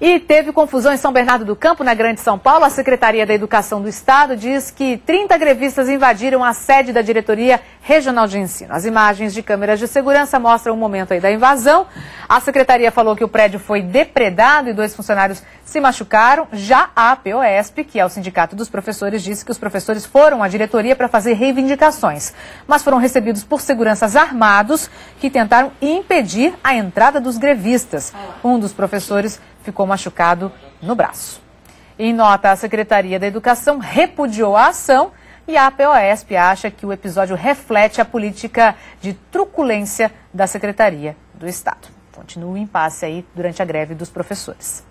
E teve confusão em São Bernardo do Campo, na Grande São Paulo. A Secretaria da Educação do Estado diz que 30 grevistas invadiram a sede da Diretoria Regional de Ensino. As imagens de câmeras de segurança mostram o momento aí da invasão. A secretaria falou que o prédio foi depredado e dois funcionários se machucaram. Já a POSP, que é o Sindicato dos Professores, disse que os professores foram à diretoria para fazer reivindicações, mas foram recebidos por seguranças armados que tentaram impedir a entrada dos grevistas. Um dos professores ficou machucado no braço. Em nota, a Secretaria da Educação repudiou a ação e a POSP acha que o episódio reflete a política de truculência da Secretaria do Estado. Continua o impasse aí durante a greve dos professores.